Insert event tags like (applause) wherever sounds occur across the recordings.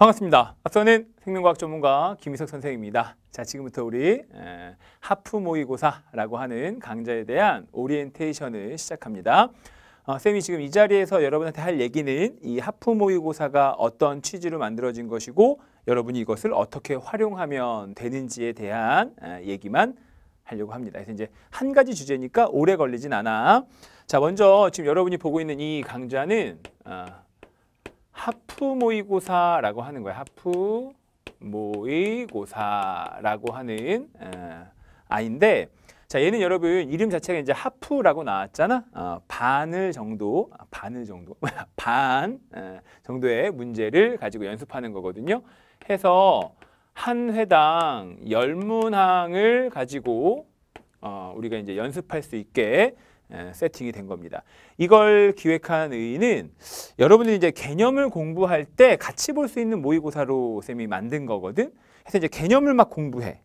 반갑습니다. 앞서는 생명과학 전문가 김희석 선생입니다. 자, 지금부터 우리 하프 모의고사라고 하는 강좌에 대한 오리엔테이션을 시작합니다. 어, 쌤이 지금 이 자리에서 여러분한테 할 얘기는 이 하프 모의고사가 어떤 취지로 만들어진 것이고 여러분이 이것을 어떻게 활용하면 되는지에 대한 얘기만 하려고 합니다. 그래서 이제 한 가지 주제니까 오래 걸리진 않아. 자, 먼저 지금 여러분이 보고 있는 이 강좌는 어, 하프 모의고사라고 하는 거예요. 하프 모의고사라고 하는 어, 아인데 자 얘는 여러분 이름 자체가 이제 하프라고 나왔잖아. 어, 반을 정도, 아, 반을 정도, (laughs) 반 어, 정도의 문제를 가지고 연습하는 거거든요. 해서 한 회당 열문항을 가지고 어, 우리가 이제 연습할 수 있게 예, 세팅이 된 겁니다. 이걸 기획한 의의는 여러분들이 이제 개념을 공부할 때 같이 볼 수 있는 모의고사로 쌤이 만든 거거든. 해서 이제 개념을 막 공부해.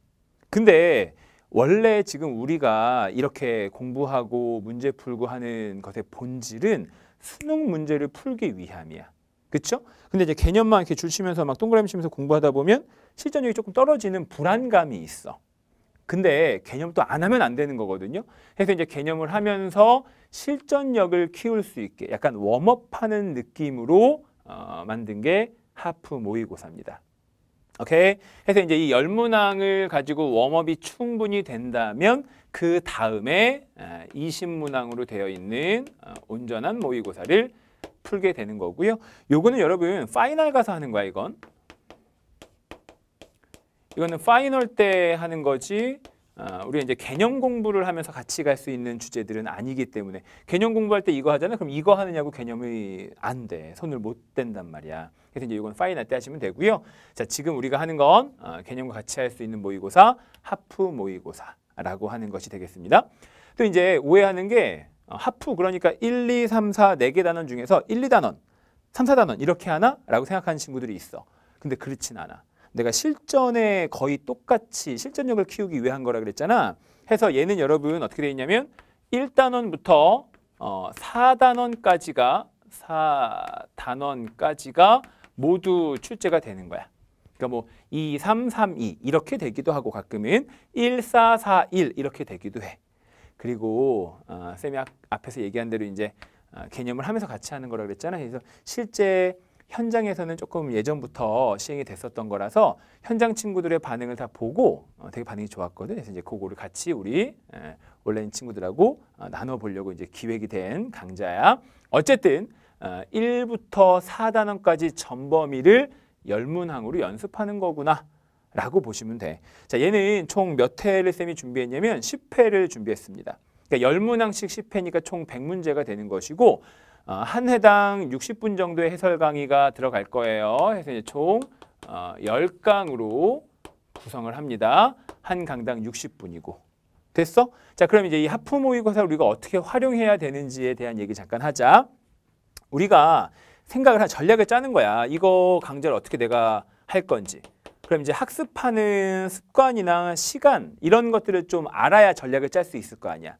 근데 원래 지금 우리가 이렇게 공부하고 문제 풀고 하는 것의 본질은 수능 문제를 풀기 위함이야. 그렇 근데 이제 개념만 이렇게 줄 치면서 막 동그라미 치면서 공부하다 보면 실전력이 조금 떨어지는 불안감이 있어. 근데 개념도 안 하면 안 되는 거거든요. 그래서 이제 개념을 하면서 실전력을 키울 수 있게 약간 웜업하는 느낌으로 어, 만든 게 하프 모의고사입니다. 오케이. 해서 이제 이 열문항을 가지고 웜업이 충분히 된다면 그 다음에 아, 이십문항으로 되어 있는 어, 온전한 모의고사를 풀게 되는 거고요. 요거는 여러분 파이널 가서 하는 거야 이건. 이거는 파이널 때 하는 거지 어, 아, 우리 이제 개념 공부를 하면서 같이 갈 수 있는 주제들은 아니기 때문에 개념 공부할 때 이거 하잖아 그럼 이거 하느냐고 개념이 안돼 손을 못 댄단 말이야 그래서 이제 이건 파이널 때 하시면 되고요 자 지금 우리가 하는 건 어, 개념과 같이 할 수 있는 모의고사 하프 모의고사라고 하는 것이 되겠습니다 또 이제 오해하는 게 어, 하프 그러니까 1, 2, 3, 4 4개 단원 중에서 1, 2단원 3, 4단원 이렇게 하나? 라고 생각하는 친구들이 있어 근데 그렇진 않아 내가 실전에 거의 똑같이 실전력을 키우기 위한 거라 그랬잖아. 해서 얘는 여러분 어떻게 돼 있냐면 1단원부터 어, 4단원까지가 4단원까지가 모두 출제가 되는 거야. 그러니까 뭐 2, 3, 3, 2 이렇게 되기도 하고 가끔은 1, 4, 4, 1 이렇게 되기도 해. 그리고 어, 쌤이 앞에서 얘기한 대로 이제 어, 개념을 하면서 같이 하는 거라 그랬잖아. 그래서 실제 현장에서는 조금 예전부터 시행이 됐었던 거라서 현장 친구들의 반응을 다 보고 어, 되게 반응이 좋았거든요. 그래서 이제 그거를 같이 우리 예, 온라인 친구들하고 어, 나눠보려고 이제 기획이 된 강좌야. 어쨌든 1부터 어, 4단원까지 전범위를 열문항으로 연습하는 거구나. 라고 보시면 돼. 자, 얘는 총 몇 회를 쌤이 준비했냐면 10회를 준비했습니다. 그러니까 1문항씩 10회니까 총 100문제가 되는 것이고 어, 한해당 60분 정도의 해설 강의가 들어갈 거예요. 그래서 이제 총 어, 10강으로 구성을 합니다. 한 강당 60분이고. 됐어? 자, 그럼 이제 이 하프 모의고사 우리가 어떻게 활용해야 되는지에 대한 얘기 잠깐 하자. 우리가 생각을 한 전략을 짜는 거야. 이거 강좌를 어떻게 내가 할 건지. 그럼 이제 학습하는 습관이나 시간 이런 것들을 좀 알아야 전략을 짤 수 있을 거 아니야.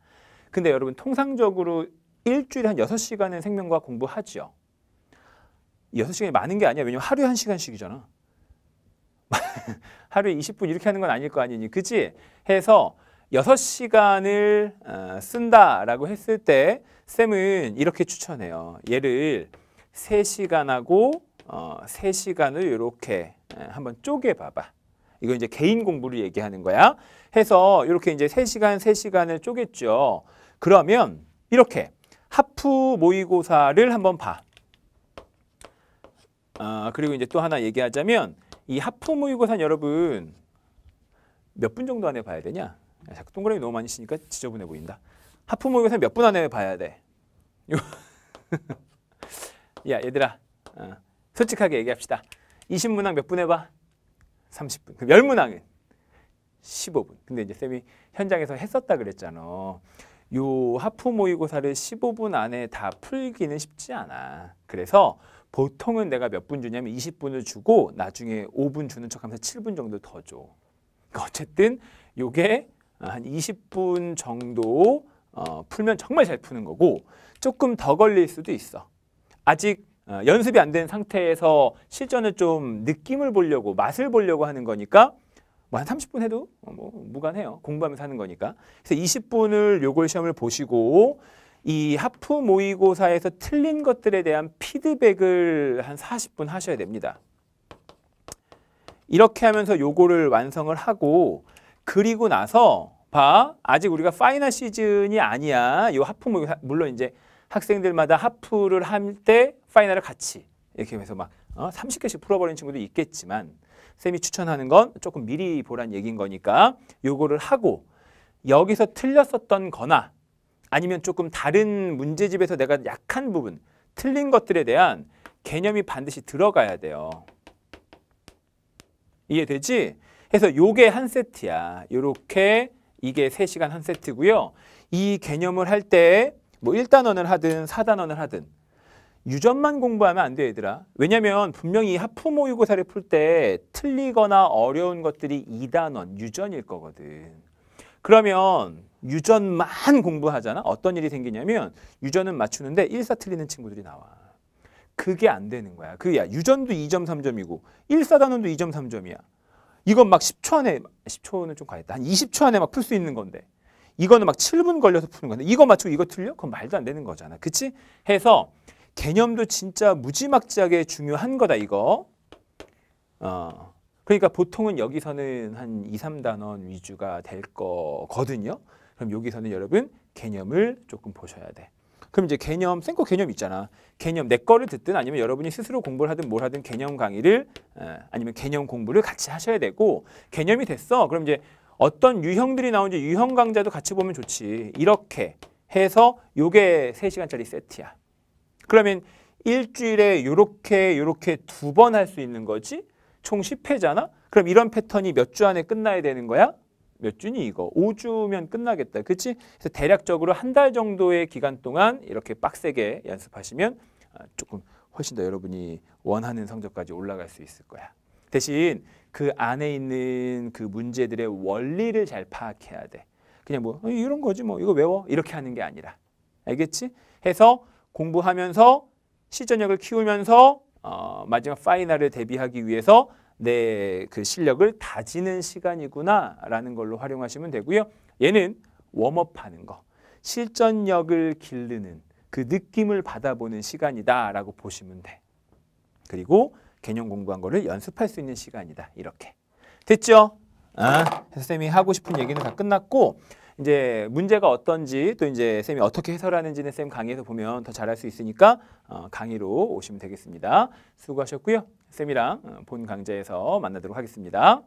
근데 여러분 통상적으로 일주일에 한 6시간은 생명과 공부하지요. 6시간이 많은 게 아니야. 왜냐면 하루에 1시간씩이잖아. (laughs) 하루에 20분 이렇게 하는 건 아닐 거 아니니. 그지? 해서 6시간을 어, 쓴다라고 했을 때 쌤은 이렇게 추천해요. 얘를 3시간하고 3시간을 어, 이렇게 한번 쪼개 봐봐. 이거 이제 개인 공부를 얘기하는 거야. 해서 이렇게 이제 3시간, 3시간을 쪼갰죠. 그러면 이렇게 하프 모의고사를 한번 봐. 아, 그리고 이제 또 하나 얘기하자면 이 하프 모의고사는 여러분 몇 분 정도 안에 봐야 되냐? 자꾸 동그라미 너무 많이 쓰니까 지저분해 보인다. 하프 모의고사 몇분 안에 봐야 돼? (laughs) 야 얘들아 어, 솔직하게 얘기합시다. 20문항 몇분 해봐? 30분. 그럼 10문항은 15분. 근데 이제 쌤이 현장에서 했었다 그랬잖아. 요 하프 모의고사를 15분 안에 다 풀기는 쉽지 않아. 그래서 보통은 내가 몇 분 주냐면 20분을 주고 나중에 5분 주는 척하면서 7분 정도 더 줘. 그러니까 어쨌든 요게 한 20분 정도 어, 풀면 정말 잘 푸는 거고 조금 더 걸릴 수도 있어. 아직 어, 연습이 안 된 상태에서 실전을 좀 느낌을 보려고 맛을 보려고 하는 거니까 뭐한 30분 해도 뭐 무관해요. 공부하면서 하는 거니까. 그래서 20분을 요걸 시험을 보시고 이 하프 모의고사에서 틀린 것들에 대한 피드백을 한 40분 하셔야 됩니다. 이렇게 하면서 요거를 완성을 하고 그리고 나서 봐 아직 우리가 파이널 시즌이 아니야 요 하프 모의고사 물론 이제 학생들마다 하프를 할 때 파이널을 같이 이렇게 해서 막 어, 30개씩 풀어버리는 친구도 있겠지만 쌤이 추천하는 건 조금 미리 보란 얘기인 거니까 요거를 하고 여기서 틀렸었던 거나 아니면 조금 다른 문제집에서 내가 약한 부분, 틀린 것들에 대한 개념이 반드시 들어가야 돼요. 이해되지? 해서 요게 한 세트야. 요렇게 이게 세시간한 세트고요. 이 개념을 할 때뭐1단원을 하든 4단원을 하든 유전만 공부하면 안 돼, 얘들아. 왜냐면 분명히 하프 모의고사를 풀 때 틀리거나 어려운 것들이 2단원, 유전일 거거든. 그러면 유전만 공부하잖아. 어떤 일이 생기냐면 유전은 맞추는데 1사 틀리는 친구들이 나와. 그게 안 되는 거야. 그야 유전도 2점 3점이고 1사단원도 2점 3점이야. 이건 막 10초 안에 10초는 좀 과했다. 한 20초 안에 막 풀 수 있는 건데. 이거는 막 7분 걸려서 푸는 건데 이거 맞추고 이거 틀려? 그건 말도 안 되는 거잖아. 그치? 해서 개념도 진짜 무지막지하게 중요한 거다 이거. 어. 그러니까 보통은 여기서는 한 2, 3단원 위주가 될 거거든요. 그럼 여기서는 여러분 개념을 조금 보셔야 돼. 그럼 이제 개념, 생코 개념 있잖아. 개념 내 거를 듣든 아니면 여러분이 스스로 공부를 하든 뭘 하든 개념 강의를 어, 아니면 개념 공부를 같이 하셔야 되고 개념이 됐어. 그럼 이제 어떤 유형들이 나오는지 유형 강좌도 같이 보면 좋지. 이렇게 해서 요게 3시간짜리 세트야. 그러면 일주일에 이렇게 이렇게 두 번 할 수 있는 거지? 총 10회잖아? 그럼 이런 패턴이 몇 주 안에 끝나야 되는 거야? 몇 주니 이거? 5주면 끝나겠다. 그치? 그래서 대략적으로 한 달 정도의 기간 동안 이렇게 빡세게 연습하시면 아, 조금 훨씬 더 여러분이 원하는 성적까지 올라갈 수 있을 거야. 대신 그 안에 있는 그 문제들의 원리를 잘 파악해야 돼. 그냥 뭐 어, 이런 거지 뭐 이거 외워 이렇게 하는 게 아니라 알겠지? 해서 공부하면서 실전력을 키우면서 어, 마지막 파이널을 대비하기 위해서 내 그 실력을 다지는 시간이구나라는 걸로 활용하시면 되고요. 얘는 웜업하는 거, 실전력을 기르는 그 느낌을 받아보는 시간이다라고 보시면 돼. 그리고 개념 공부한 거를 연습할 수 있는 시간이다. 이렇게. 됐죠? 아, 선생님이 하고 싶은 얘기는 다 끝났고 이제 문제가 어떤지 또 이제 쌤이 어떻게 해설하는지는 쌤 강의에서 보면 더 잘할 수 있으니까 어, 강의로 오시면 되겠습니다. 수고하셨고요. 쌤이랑 어, 본 강좌에서 만나도록 하겠습니다.